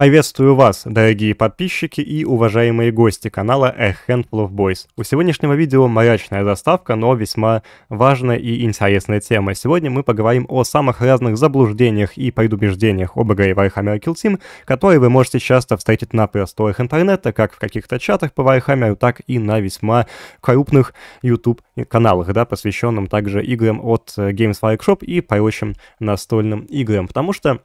Приветствую вас, дорогие подписчики и уважаемые гости канала A Handful of Boys. У сегодняшнего видео мрачная заставка, но весьма важная и интересная тема. Сегодня мы поговорим о самых разных заблуждениях и предубеждениях об игре Warhammer Kill Team, которые вы можете часто встретить на просторах интернета, как в каких-то чатах по Warhammer, так и на весьма крупных YouTube-каналах, да, посвященным также играм от Games Workshop и прочим настольным играм, потому что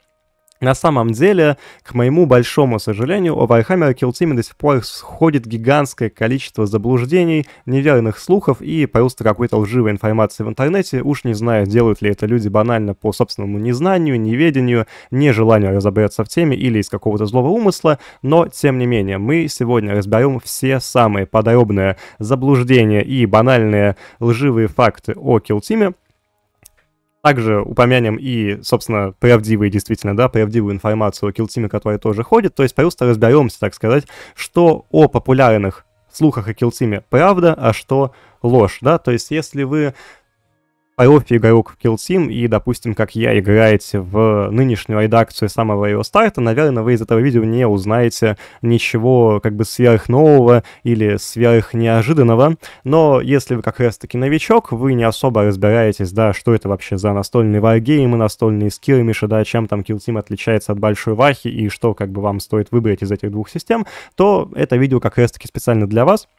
на самом деле, к моему большому сожалению, о Вальхаммере Килтиме до сих пор сходит гигантское количество заблуждений, неверных слухов и просто какой-то лживой информации в интернете. Уж не знаю, делают ли это люди банально по собственному незнанию, неведению, нежеланию разобраться в теме или из какого-то злого умысла, но тем не менее, мы сегодня разберем все самые подробные заблуждения и банальные лживые факты о Килтиме, также упомянем и, собственно, правдивые действительно, да, правдивую информацию о килтиме, которая тоже ходит. То есть просто разберемся, так сказать, что о популярных слухах о килтиме правда, а что ложь, да. То есть если вы Айофи игрок в Kill Team и, допустим, как я, играете в нынешнюю редакцию самого его старта, наверное, вы из этого видео не узнаете ничего как бы сверхнового или сверхнеожиданного, но если вы как раз-таки новичок, вы не особо разбираетесь, да, что это вообще за настольные и настольные скирмиши, да, чем там Kill Team отличается от большой вахи и что как бы вам стоит выбрать из этих двух систем, то это видео как раз-таки специально для вас —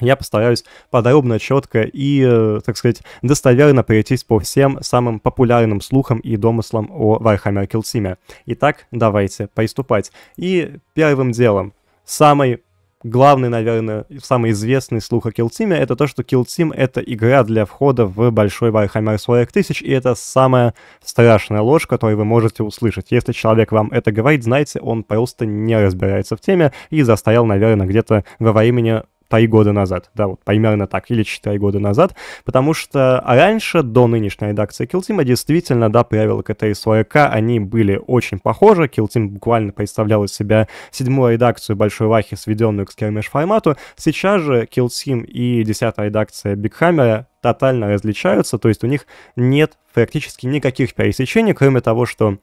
я постараюсь подробно, четко и, э, так сказать, достоверно пройтись по всем самым популярным слухам и домыслам о Вархаммер Килсиме. Итак, давайте приступать. И первым делом, самый главный, наверное, самый известный слух о Kill это то, что Kill это игра для входа в большой Warhammer 40 тысяч, и это самая страшная ложь, которую вы можете услышать. Если человек вам это говорит, знаете, он просто не разбирается в теме и застоял, наверное, где-то во времени три года назад, да, вот примерно так, или четыре года назад, потому что а раньше, до нынешней редакции Kill Team, действительно, да, правила КТ-40, они были очень похожи, Kill Team буквально представлял из себя седьмую редакцию Большой Вахи, сведенную к скермиш формату, сейчас же Kill Team и десятая редакция Бигхаммера тотально различаются, то есть у них нет практически никаких пересечений, кроме того, что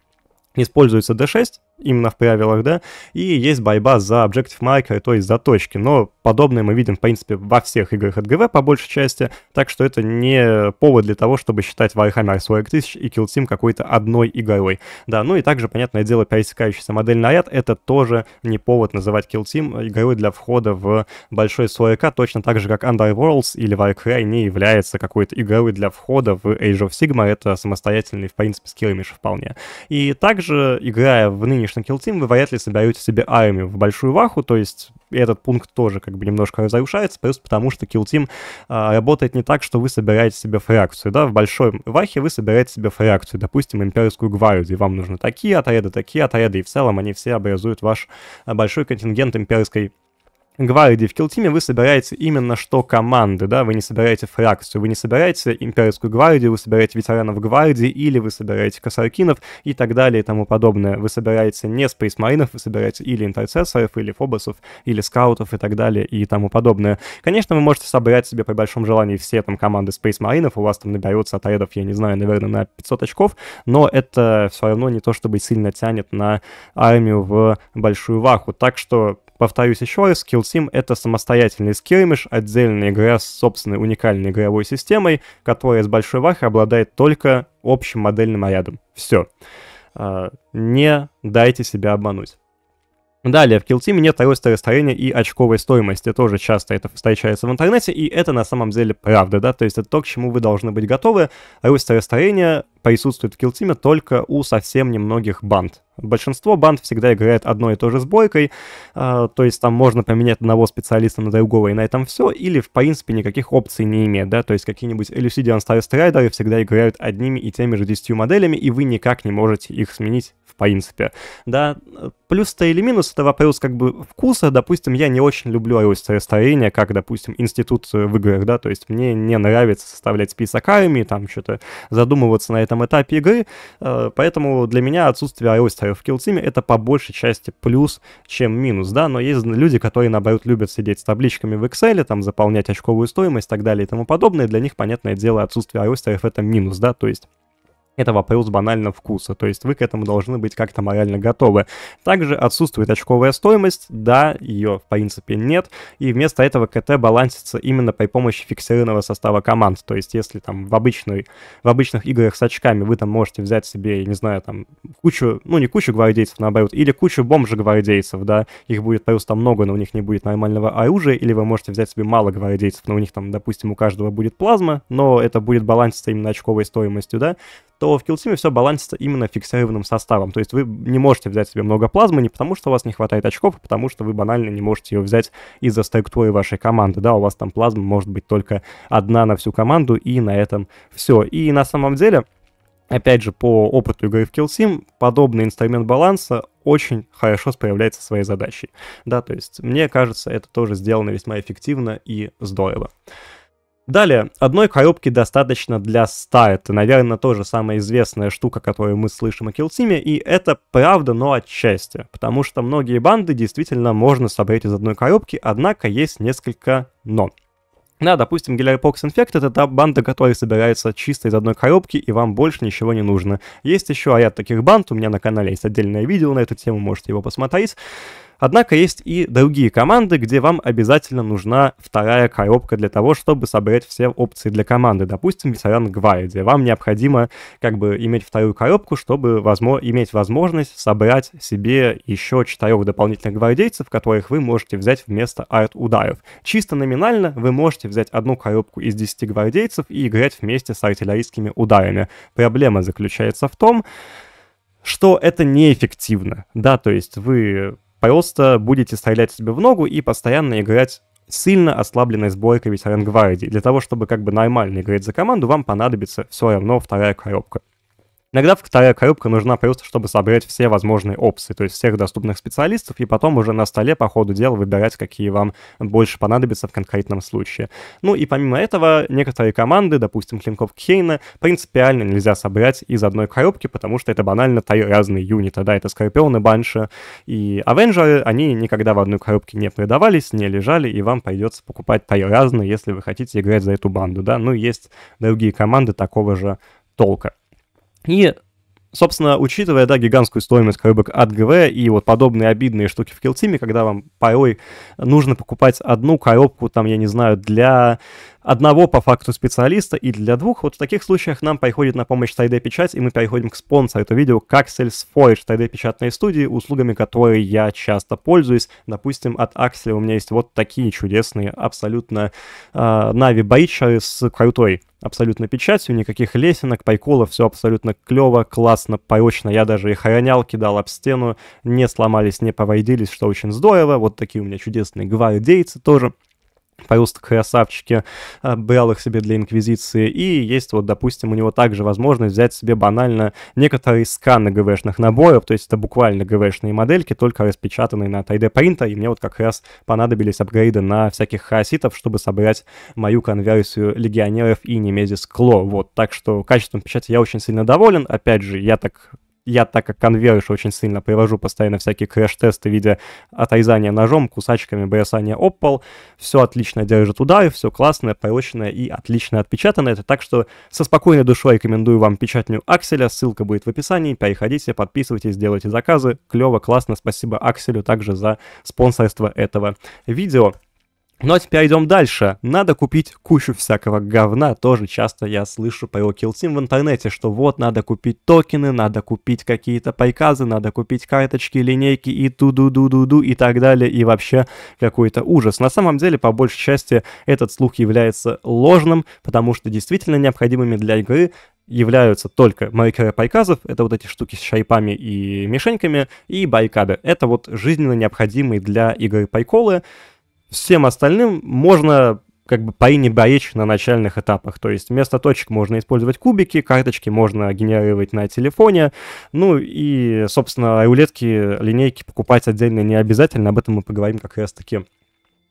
используется D6, именно в правилах, да, и есть борьба за objective marker, то есть за точки, но подобное мы видим, в принципе, во всех играх от ГВ по большей части, так что это не повод для того, чтобы считать Warhammer 40 тысяч и Kill Team какой-то одной игровой, да, ну и также, понятное дело, пересекающийся модель наряд это тоже не повод называть Kill Team игрой для входа в большой 40, точно так же, как Underworlds или Warcry не является какой-то игровой для входа в Age of Sigma, это самостоятельный, в принципе, скиллимиш вполне. И также, играя в нынешний конечно, Kill Team, вы вряд ли соберете себе армию в большую ваху, то есть этот пункт тоже как бы немножко разрушается, просто потому что Kill Team а, работает не так, что вы собираете себе фракцию, да, в большой вахе вы собираете себе фракцию, допустим, имперскую гвардию, вам нужны такие отряды, такие отряды, и в целом они все образуют ваш а, большой контингент имперской гвардии в килтиме вы собираете именно что команды, да, вы не собираете фракцию, вы не собираете имперскую гвардию, вы собираете ветеранов гвардии или вы собираете косаркинов и так далее и тому подобное. Вы собираете не спейсмаринов, вы собираете или интерцессоров, или фобосов, или скаутов и так далее и тому подобное. Конечно, вы можете собрать себе при большом желании все там команды спейсмаринов, у вас там наберется отрядов, я не знаю, наверное, на 500 очков, но это все равно не то, чтобы сильно тянет на армию в большую ваху. Так что Повторюсь еще раз, Kill Team — это самостоятельный скирмиш, отдельная игра с собственной уникальной игровой системой, которая с большой вахи обладает только общим модельным рядом. Все. А, не дайте себя обмануть. Далее, в килтиме нет роста строения и очковой стоимости. Тоже часто это встречается в интернете, и это на самом деле правда, да, то есть это то, к чему вы должны быть готовы. Рост строения присутствует в килтиме только у совсем немногих банд. Большинство банд всегда играет одной и той же сбойкой, э, то есть там можно поменять одного специалиста на другого, и на этом все, или в принципе никаких опций не имеет, да, то есть какие-нибудь Elucidian Star Strider всегда играют одними и теми же 10 моделями, и вы никак не можете их сменить принципе. Да, плюс-то или минус, это вопрос как бы вкуса. Допустим, я не очень люблю iOS строение, как, допустим, институт в играх, да, то есть мне не нравится составлять список армии, там что-то задумываться на этом этапе игры, э, поэтому для меня отсутствие iOS в килциме это по большей части плюс, чем минус, да, но есть люди, которые, наоборот, любят сидеть с табличками в Excel, там, заполнять очковую стоимость и так далее и тому подобное, для них, понятное дело, отсутствие iOS это минус, да, то есть это вопрос банально вкуса, то есть вы к этому должны быть как-то морально готовы. Также отсутствует очковая стоимость, да, ее в принципе нет, и вместо этого КТ балансится именно при помощи фиксированного состава команд, то есть если там в, обычной, в обычных играх с очками вы там можете взять себе, не знаю, там кучу, ну не кучу гвардейцев наоборот, или кучу бомжи-гвардейцев, да, их будет просто много, но у них не будет нормального оружия, или вы можете взять себе мало гвардейцев, но у них там, допустим, у каждого будет плазма, но это будет баланситься именно очковой стоимостью, да, то в килтиме все балансится именно фиксированным составом. То есть вы не можете взять себе много плазмы не потому, что у вас не хватает очков, а потому что вы банально не можете ее взять из-за структуры вашей команды. Да, у вас там плазма может быть только одна на всю команду, и на этом все. И на самом деле, опять же, по опыту игры в Killsim, подобный инструмент баланса очень хорошо справляется своей задачей. Да, то есть, мне кажется, это тоже сделано весьма эффективно и здорово. Далее, одной коробки достаточно для 100. Это, наверное, тоже самая известная штука, которую мы слышим о килсиме, и это правда, но отчасти. Потому что многие банды действительно можно собрать из одной коробки, однако есть несколько «но». Да, допустим, Gellerpox Infected — это та банда, которая собирается чисто из одной коробки, и вам больше ничего не нужно. Есть еще ряд таких банд, у меня на канале есть отдельное видео на эту тему, можете его посмотреть. Однако есть и другие команды, где вам обязательно нужна вторая коробка для того, чтобы собрать все опции для команды. Допустим, ветеран гвардии. Вам необходимо как бы иметь вторую коробку, чтобы возможно, иметь возможность собрать себе еще четырех дополнительных гвардейцев, которых вы можете взять вместо арт-ударов. Чисто номинально вы можете взять одну коробку из 10 гвардейцев и играть вместе с артиллерийскими ударами. Проблема заключается в том, что это неэффективно. Да, то есть вы Просто будете стрелять себе в ногу и постоянно играть сильно ослабленной сборкой ветеран гвардии. Для того, чтобы как бы нормально играть за команду, вам понадобится все равно вторая коробка. Иногда вторая коробка нужна просто, чтобы собрать все возможные опции, то есть всех доступных специалистов, и потом уже на столе по ходу дела выбирать, какие вам больше понадобятся в конкретном случае. Ну и помимо этого, некоторые команды, допустим, клинков Кейна, принципиально нельзя собрать из одной коробки, потому что это банально три разные юнита, да, это Скорпион Банши и Авенджеры, они никогда в одной коробке не продавались, не лежали, и вам придется покупать три разные, если вы хотите играть за эту банду, да, ну есть другие команды такого же толка. И собственно, учитывая, да, гигантскую стоимость коробок от ГВ и вот подобные обидные штуки в килтиме, когда вам порой нужно покупать одну коробку, там, я не знаю, для одного по факту специалиста и для двух. Вот в таких случаях нам приходит на помощь 3D-печать, и мы переходим к спонсору этого видео, как Salesforce 3D-печатные студии, услугами которой я часто пользуюсь. Допустим, от Axel у меня есть вот такие чудесные абсолютно э, Navi Bridger с крутой абсолютно печатью, никаких лесенок, приколов, все абсолютно клево, классно, порочно. Я даже их ронял, кидал об стену, не сломались, не повредились, что очень здорово. Вот такие у меня чудесные гвардейцы тоже просто красавчики э, брал их себе для инквизиции. И есть вот, допустим, у него также возможность взять себе банально некоторые сканы ГВшных наборов, то есть это буквально ГВшные модельки, только распечатанные на 3D принта, и мне вот как раз понадобились апгрейды на всяких хаоситов, чтобы собрать мою конверсию легионеров и немезис Кло. Вот, так что качеством печати я очень сильно доволен. Опять же, я так я, так как конверж очень сильно привожу постоянно всякие крэш-тесты в виде отрезания ножом, кусачками, бросания об все отлично держит удары, все классное, пророченное и отлично отпечатано Это так что со спокойной душой рекомендую вам печатню Акселя, ссылка будет в описании, переходите, подписывайтесь, делайте заказы. Клево, классно, спасибо Акселю также за спонсорство этого видео. Ну а теперь идем дальше. Надо купить кучу всякого говна. Тоже часто я слышу по его килтим в интернете, что вот надо купить токены, надо купить какие-то приказы, надо купить карточки, линейки и ту-ду-ду-ду-ду и так далее. И вообще какой-то ужас. На самом деле, по большей части, этот слух является ложным, потому что действительно необходимыми для игры являются только маркеры пайказов, это вот эти штуки с шайпами и мишеньками, и байкады. Это вот жизненно необходимые для игры приколы, всем остальным можно как бы по ине боечь на начальных этапах. То есть вместо точек можно использовать кубики, карточки можно генерировать на телефоне. Ну и, собственно, рулетки, линейки покупать отдельно не обязательно. Об этом мы поговорим как раз-таки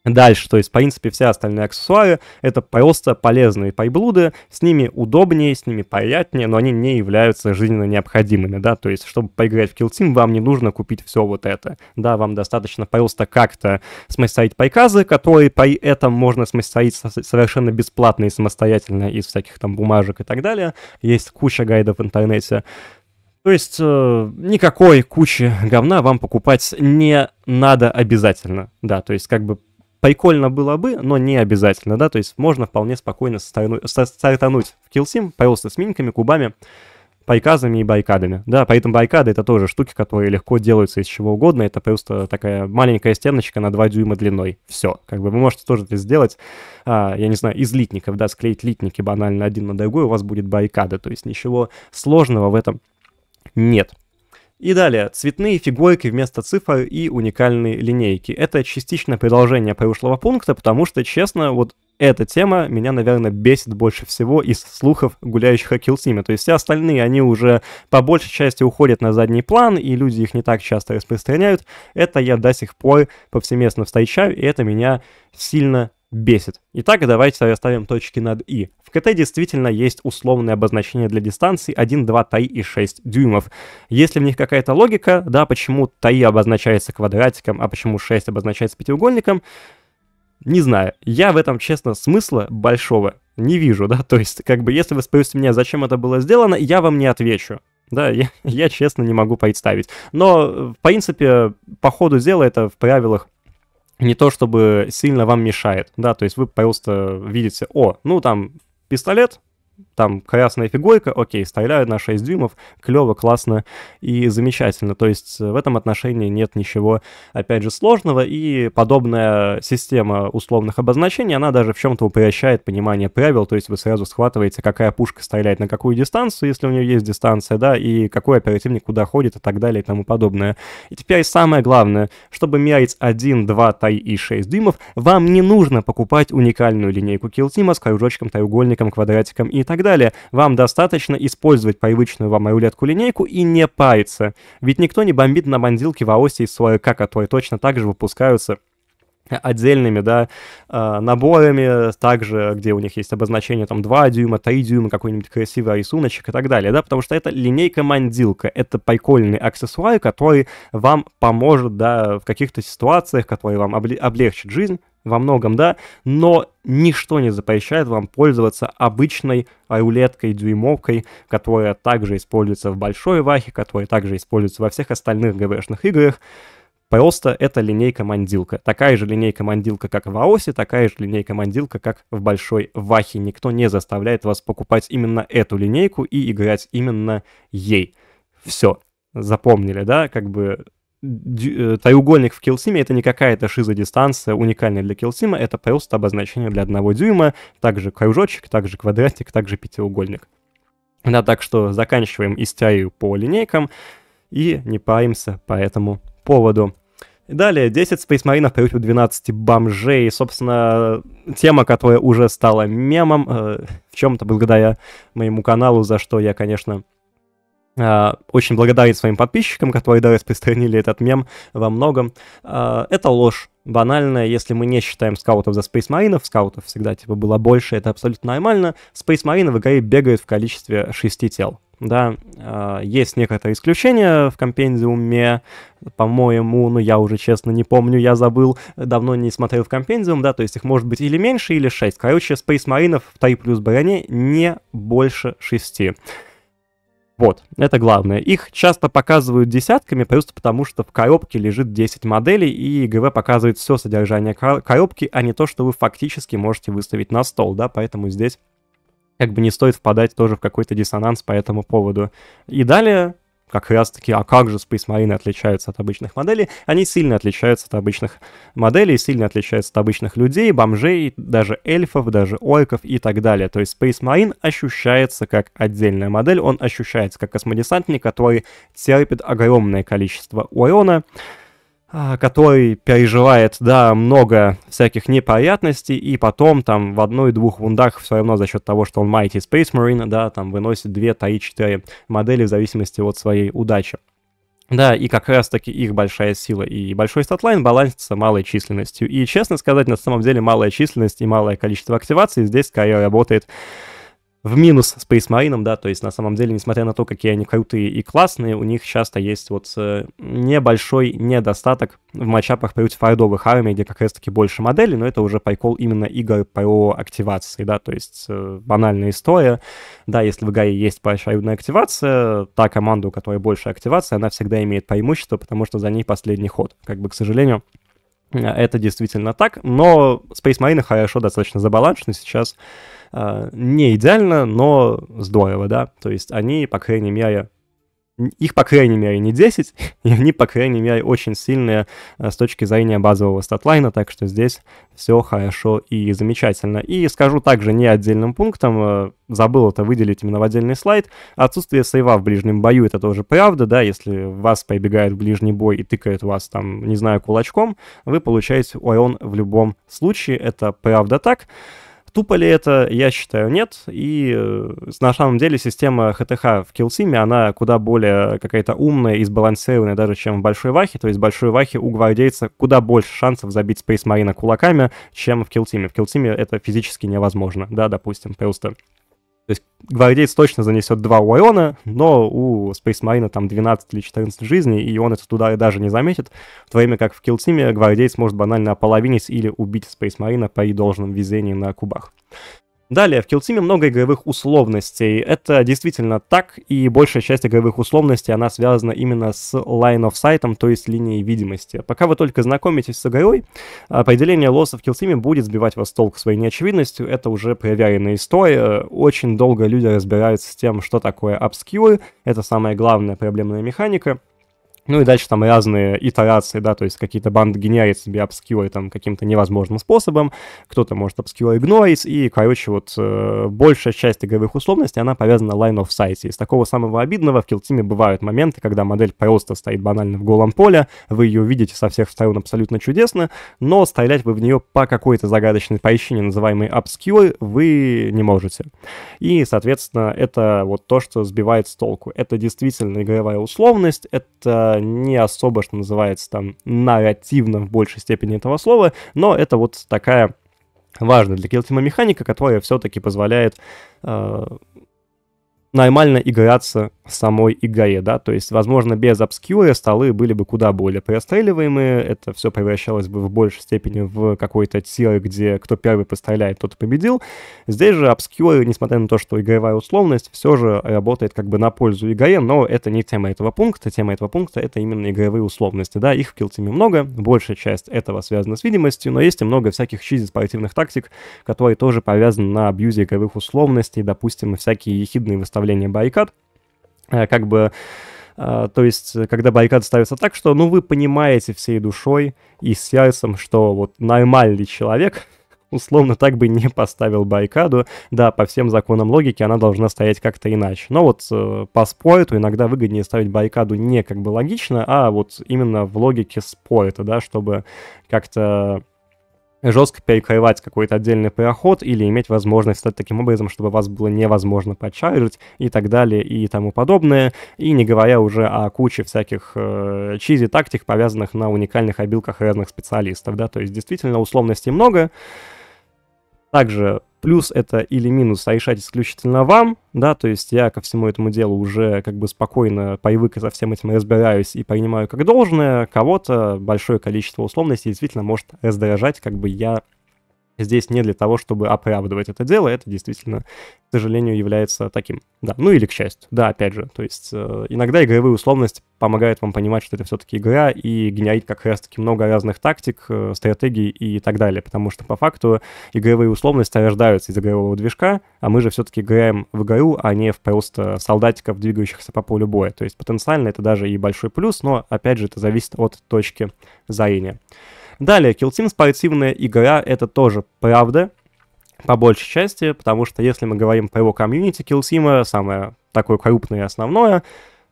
Дальше, то есть, в принципе, все остальные аксессуары — это просто полезные пайблуды, с ними удобнее, с ними приятнее, но они не являются жизненно необходимыми, да, то есть, чтобы поиграть в Kill Team, вам не нужно купить все вот это, да, вам достаточно просто как-то смастерить приказы, которые при этом можно смастерить совершенно бесплатно и самостоятельно из всяких там бумажек и так далее, есть куча гайдов в интернете, то есть э, никакой кучи говна вам покупать не надо обязательно. Да, то есть как бы прикольно было бы, но не обязательно, да, то есть можно вполне спокойно стартануть в килсим, просто с миньками, кубами, пайказами и байкадами. Да, поэтому байкады это тоже штуки, которые легко делаются из чего угодно. Это просто такая маленькая стеночка на 2 дюйма длиной. Все. Как бы вы можете тоже это сделать, а, я не знаю, из литников, да, склеить литники банально один на другой, у вас будет байкада. То есть ничего сложного в этом нет. И далее, цветные фигурки вместо цифр и уникальные линейки. Это частично продолжение прошлого пункта, потому что, честно, вот эта тема меня, наверное, бесит больше всего из слухов гуляющих о киллтиме. То есть все остальные, они уже по большей части уходят на задний план, и люди их не так часто распространяют. Это я до сих пор повсеместно встречаю, и это меня сильно бесит. Итак, давайте расставим точки над «и». В КТ действительно есть условные обозначения для дистанции 1, 2 таи и 6 дюймов. Если в них какая-то логика, да, почему таи обозначается квадратиком, а почему 6 обозначается пятиугольником, не знаю. Я в этом, честно, смысла большого не вижу, да, то есть, как бы, если вы спросите меня, зачем это было сделано, я вам не отвечу. Да, я, я честно не могу представить. Но, в принципе, по ходу дела это в правилах не то чтобы сильно вам мешает, да, то есть вы просто видите, о, ну там пистолет, там красная фигурка, окей, стреляю на 6 дюймов, клево, классно и замечательно. То есть э, в этом отношении нет ничего, опять же, сложного, и подобная система условных обозначений, она даже в чем-то упрощает понимание правил, то есть вы сразу схватываете, какая пушка стреляет на какую дистанцию, если у нее есть дистанция, да, и какой оперативник куда ходит и так далее и тому подобное. И теперь самое главное, чтобы мерить 1, 2, 3 и 6 дюймов, вам не нужно покупать уникальную линейку Kill Team с кружочком, треугольником, квадратиком и так далее далее. Вам достаточно использовать привычную вам аюлетку-линейку и не париться. Ведь никто не бомбит на бандилке в аосе из слояка, которые а точно так же выпускаются э, отдельными, да, э, наборами, также, где у них есть обозначение там 2 дюйма, 3 дюйма, какой-нибудь красивый рисуночек и так далее, да, потому что это линейка-мандилка, это прикольный аксессуар, который вам поможет, да, в каких-то ситуациях, который вам облегчит жизнь, во многом, да, но ничто не запрещает вам пользоваться обычной рулеткой, дюймовкой, которая также используется в большой вахе, которая также используется во всех остальных ГВшных играх. Просто это линейка-мандилка. Такая же линейка-мандилка, как в АОСе, такая же линейка-мандилка, как в Большой Вахе. Никто не заставляет вас покупать именно эту линейку и играть именно ей. Все запомнили, да, как бы Э, треугольник в килсиме — это не какая-то шиза дистанция уникальная для килсима, это просто обозначение для одного дюйма, также кружочек, также квадратик, также пятиугольник. Да, так что заканчиваем истяю по линейкам и не паримся по этому поводу. Далее, 10 спейсмаринов против 12 бомжей. Собственно, тема, которая уже стала мемом, э, в чем-то благодаря моему каналу, за что я, конечно, а, очень благодарен своим подписчикам, которые да, распространили этот мем во многом. А, это ложь банальная, если мы не считаем скаутов за Space Marine, скаутов всегда типа было больше, это абсолютно нормально. Space Marine в игре бегают в количестве шести тел. Да, а, есть некоторые исключения в компендиуме, по-моему, ну я уже честно не помню, я забыл, давно не смотрел в компендиум, да, то есть их может быть или меньше, или 6. Короче, Space Marine в 3 плюс броне не больше 6. Вот, это главное. Их часто показывают десятками, просто потому что в коробке лежит 10 моделей, и ГВ показывает все содержание коробки, а не то, что вы фактически можете выставить на стол, да, поэтому здесь как бы не стоит впадать тоже в какой-то диссонанс по этому поводу. И далее как раз-таки, а как же Space Marine отличаются от обычных моделей, они сильно отличаются от обычных моделей, сильно отличаются от обычных людей, бомжей, даже эльфов, даже ойков и так далее. То есть Space Marine ощущается как отдельная модель, он ощущается как космодесантник, который терпит огромное количество урона, а, который переживает, да, много всяких неприятностей, и потом там в одной-двух вундах все равно за счет того, что он Mighty Space Marine, да, там выносит 2, 3, 4 модели в зависимости от своей удачи. Да, и как раз-таки их большая сила и большой статлайн балансится малой численностью. И, честно сказать, на самом деле малая численность и малое количество активаций здесь скорее работает в минус с Space Marine, да, то есть на самом деле, несмотря на то, какие они крутые и классные, у них часто есть вот э, небольшой недостаток в матчапах против фардовых армий, где как раз-таки больше моделей, но это уже прикол именно игр по активации, да, то есть э, банальная история, да, если в игре есть поочередная активация, та команда, у которой больше активации, она всегда имеет преимущество, потому что за ней последний ход, как бы, к сожалению, это действительно так, но Space Marine хорошо достаточно забалансированы сейчас. А, не идеально, но здорово, да. То есть они, по крайней мере, их, по крайней мере, не 10, и они, по крайней мере, очень сильные э, с точки зрения базового статлайна, так что здесь все хорошо и замечательно. И скажу также не отдельным пунктом, э, забыл это выделить именно в отдельный слайд, отсутствие сейва в ближнем бою, это тоже правда, да, если вас прибегает в ближний бой и тыкает вас там, не знаю, кулачком, вы получаете урон в любом случае, это правда так. Тупо ли это? Я считаю, нет. И э, на самом деле система ХТХ в Килсиме, она куда более какая-то умная и сбалансированная даже, чем в Большой Вахе. То есть в Большой Вахе у гвардейца куда больше шансов забить Space Marine кулаками, чем в Килсиме. В Килсиме это физически невозможно, да, допустим, просто то есть гвардеец точно занесет два урона, но у Space Marine там 12 или 14 жизней, и он этот удар даже не заметит, в то время как в киллтиме гвардеец может банально ополовинить или убить Space Marine по и должным на кубах. Далее, в килтиме много игровых условностей. Это действительно так, и большая часть игровых условностей, она связана именно с line of sight, то есть линией видимости. Пока вы только знакомитесь с игрой, определение лосса в килтиме будет сбивать вас толк своей неочевидностью, это уже проверенная история. Очень долго люди разбираются с тем, что такое обскилы, это самая главная проблемная механика — ну и дальше там разные итерации, да, то есть какие-то банды генерят себе обскюры там каким-то невозможным способом, кто-то может обскюр игнорить, и, короче, вот э, большая часть игровых условностей, она повязана line of sight. Из такого самого обидного в килтиме бывают моменты, когда модель просто стоит банально в голом поле, вы ее видите со всех сторон абсолютно чудесно, но стрелять вы в нее по какой-то загадочной причине, называемой обскюр, вы не можете. И, соответственно, это вот то, что сбивает с толку. Это действительно игровая условность, это не особо, что называется, там, нарративно в большей степени этого слова, но это вот такая важная для килтима механика, которая все-таки позволяет э, нормально играться самой ИГАЕ, да, то есть, возможно, без обскьюра столы были бы куда более простреливаемые, это все превращалось бы в большей степени в какой-то тир, где кто первый постреляет, тот и победил. Здесь же обскьюр, несмотря на то, что игровая условность, все же работает как бы на пользу ИГАЕ, но это не тема этого пункта, тема этого пункта — это именно игровые условности, да, их в килтиме много, большая часть этого связана с видимостью, но есть и много всяких чизи спортивных тактик, которые тоже повязаны на абьюзе игровых условностей, допустим, всякие ехидные выставления баррикад — Э, как бы э, то есть, когда баррикады ставятся так, что, ну, вы понимаете всей душой и сердцем, что вот нормальный человек, условно, так бы не поставил баррикаду. Да, по всем законам логики она должна стоять как-то иначе. Но вот э, по спорту иногда выгоднее ставить баррикаду не как бы логично, а вот именно в логике спорта, да, чтобы как-то жестко перекрывать какой-то отдельный проход или иметь возможность стать таким образом, чтобы вас было невозможно подчаржить и так далее и тому подобное. И не говоря уже о куче всяких э, чизи-тактик, повязанных на уникальных обилках разных специалистов, да, то есть действительно условностей много. Также Плюс это или минус, а решать исключительно вам, да, то есть я ко всему этому делу уже как бы спокойно привык и со всем этим разбираюсь и принимаю как должное, кого-то большое количество условностей действительно может раздражать, как бы я здесь не для того, чтобы оправдывать это дело, это действительно, к сожалению, является таким. Да, ну или к счастью, да, опять же, то есть э, иногда игровые условности помогают вам понимать, что это все-таки игра и генерит как раз-таки много разных тактик, э, стратегий и так далее, потому что по факту игровые условности рождаются из игрового движка, а мы же все-таки играем в игру, а не в просто солдатиков, двигающихся по полю боя, то есть потенциально это даже и большой плюс, но опять же это зависит от точки зрения. Далее, Kill Team спортивная игра, это тоже правда, по большей части, потому что если мы говорим про его комьюнити Kill Team, самое такое крупное и основное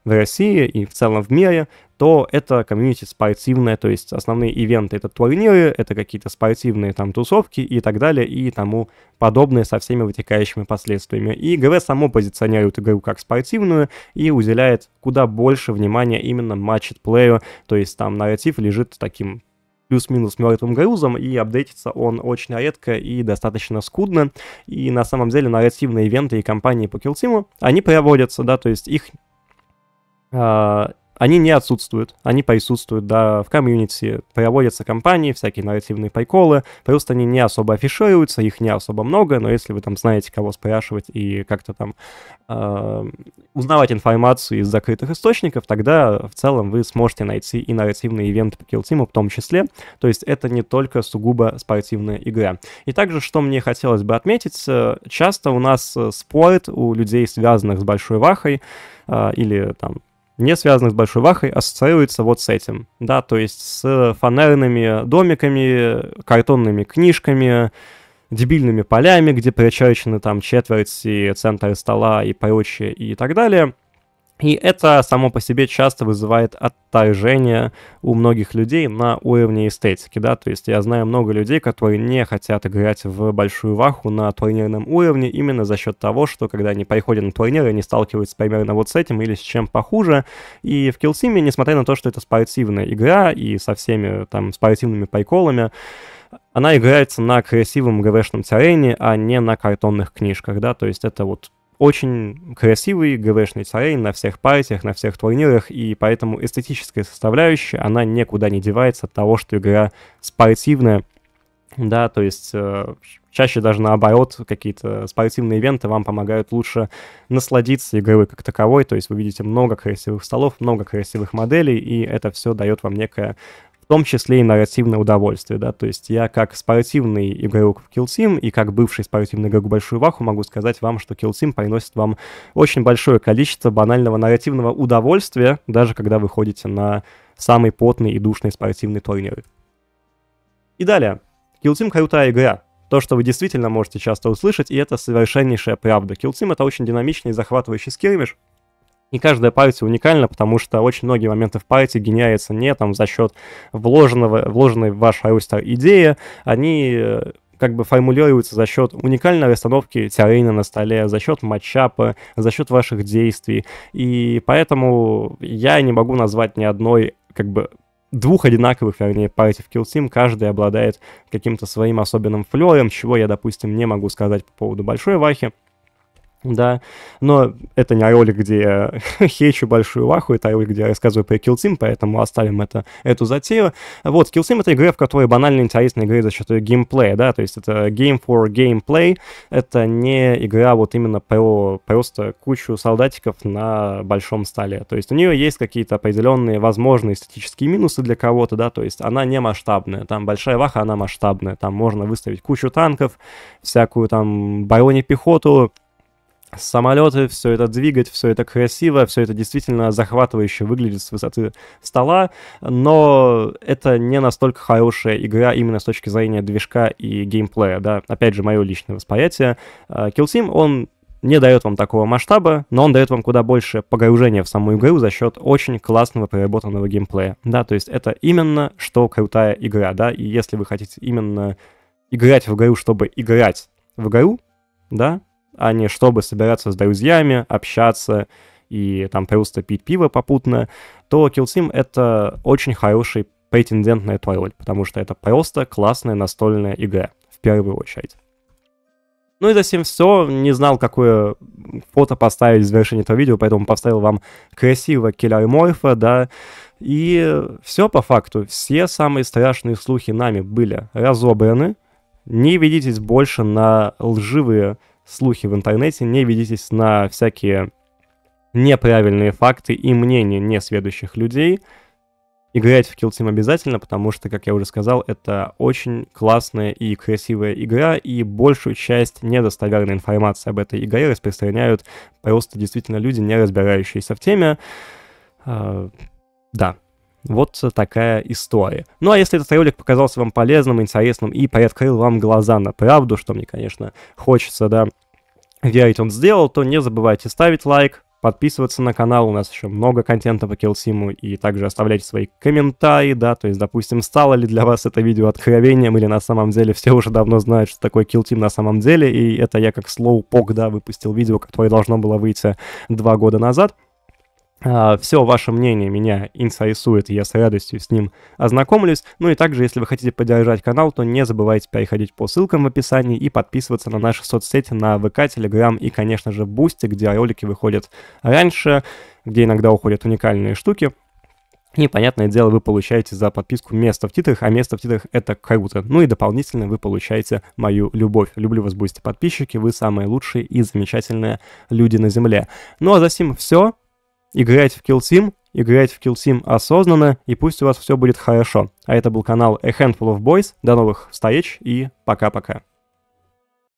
в России и в целом в мире, то это комьюнити спортивное, то есть основные ивенты — это турниры, это какие-то спортивные там тусовки и так далее, и тому подобное со всеми вытекающими последствиями. И ГВ само позиционирует игру как спортивную и уделяет куда больше внимания именно матч-плею, то есть там нарратив лежит таким плюс-минус мертвым грузом, и апдейтится он очень редко и достаточно скудно. И на самом деле нарративные ивенты и компании по Килтиму, они проводятся, да, то есть их а, они не отсутствуют, они присутствуют, да, в комьюнити проводятся компании, всякие нарративные приколы, просто они не особо афишируются, их не особо много, но если вы там знаете, кого спрашивать и как-то там э, узнавать информацию из закрытых источников, тогда в целом вы сможете найти и нарративные ивенты по Килтиму в том числе, то есть это не только сугубо спортивная игра. И также, что мне хотелось бы отметить, э, часто у нас э, спорт у людей, связанных с большой вахой, э, или там не связанных с Большой Вахой, ассоциируется вот с этим. Да, то есть с фонарными домиками, картонными книжками, дебильными полями, где причерчены там четверти, центр стола и прочее и так далее. И это само по себе часто вызывает отторжение у многих людей на уровне эстетики, да, то есть я знаю много людей, которые не хотят играть в большую ваху на турнирном уровне именно за счет того, что когда они приходят на турнир, они сталкиваются примерно вот с этим или с чем похуже, и в Килсиме, несмотря на то, что это спортивная игра и со всеми там спортивными приколами, она играется на красивом ГВшном террене, а не на картонных книжках, да, то есть это вот очень красивый ГВшный террейн на всех партиях, на всех турнирах, и поэтому эстетическая составляющая, она никуда не девается от того, что игра спортивная, да, то есть э, чаще даже наоборот какие-то спортивные ивенты вам помогают лучше насладиться игрой как таковой, то есть вы видите много красивых столов, много красивых моделей, и это все дает вам некое том числе и нарративное удовольствие, да, то есть я как спортивный игрок в Kill Team и как бывший спортивный игрок в Большую Ваху могу сказать вам, что Kill Team приносит вам очень большое количество банального нарративного удовольствия, даже когда вы ходите на самый потный и душный спортивный турнир. И далее. Kill Team крутая игра, то, что вы действительно можете часто услышать, и это совершеннейшая правда. Килцим — это очень динамичный и захватывающий скирмиш, не каждая партия уникальна, потому что очень многие моменты в партии генерятся не там за счет вложенного, вложенной в ваш Айостар идеи, они э, как бы формулируются за счет уникальной расстановки террейна на столе, за счет матчапа, за счет ваших действий. И поэтому я не могу назвать ни одной, как бы, двух одинаковых, вернее, партий в Kill Team. Каждый обладает каким-то своим особенным флером, чего я, допустим, не могу сказать по поводу большой вахи да. Но это не ролик, где я хейчу большую ваху, это ролик, где я рассказываю про Kill Team, поэтому оставим это, эту затею. Вот, Kill Team — это игра, в которой банально интересно играть за счет геймплея, да, то есть это game for gameplay, это не игра вот именно про просто кучу солдатиков на большом столе. То есть у нее есть какие-то определенные возможные статические минусы для кого-то, да, то есть она не масштабная, там большая ваха, она масштабная, там можно выставить кучу танков, всякую там пехоту самолеты, все это двигать, все это красиво, все это действительно захватывающе выглядит с высоты стола, но это не настолько хорошая игра именно с точки зрения движка и геймплея, да, опять же, мое личное восприятие. А, Kill Team, он не дает вам такого масштаба, но он дает вам куда больше погружения в саму игру за счет очень классного переработанного геймплея. Да, то есть это именно что крутая игра, да, и если вы хотите именно играть в игру, чтобы играть в игру, да, а не чтобы собираться с друзьями, общаться и там просто пить пиво попутно, то Kill Team — это очень хороший претендент на эту роль, потому что это просто классная настольная игра, в первую очередь. Ну и затем все. Не знал, какое фото поставить в завершении этого видео, поэтому поставил вам красиво Келлерморфа, да. И все по факту. Все самые страшные слухи нами были разобраны. Не ведитесь больше на лживые слухи в интернете, не ведитесь на всякие неправильные факты и мнения несведущих людей. Играть в Kill Team обязательно, потому что, как я уже сказал, это очень классная и красивая игра, и большую часть недостоверной информации об этой игре распространяют просто действительно люди, не разбирающиеся в теме. А, да, вот такая история. Ну а если этот ролик показался вам полезным, интересным и приоткрыл вам глаза на правду, что мне, конечно, хочется, да, верить он сделал, то не забывайте ставить лайк, подписываться на канал, у нас еще много контента по Килсиму, и также оставляйте свои комментарии, да, то есть, допустим, стало ли для вас это видео откровением, или на самом деле все уже давно знают, что такое Килтим на самом деле, и это я как слоупок, да, выпустил видео, которое должно было выйти два года назад, а, все ваше мнение меня интересует, я с радостью с ним ознакомлюсь. Ну и также, если вы хотите поддержать канал, то не забывайте переходить по ссылкам в описании и подписываться на наши соцсети на ВК, Телеграм и, конечно же, Бусти, где ролики выходят раньше, где иногда уходят уникальные штуки. И, понятное дело, вы получаете за подписку место в титрах, а место в титрах — это круто. Ну и дополнительно вы получаете мою любовь. Люблю вас, будете подписчики, вы самые лучшие и замечательные люди на Земле. Ну а за всем все. Играть в Kill Team, играть в Kill Team осознанно, и пусть у вас все будет хорошо. А это был канал A Handful of Boys. До новых встреч и пока-пока.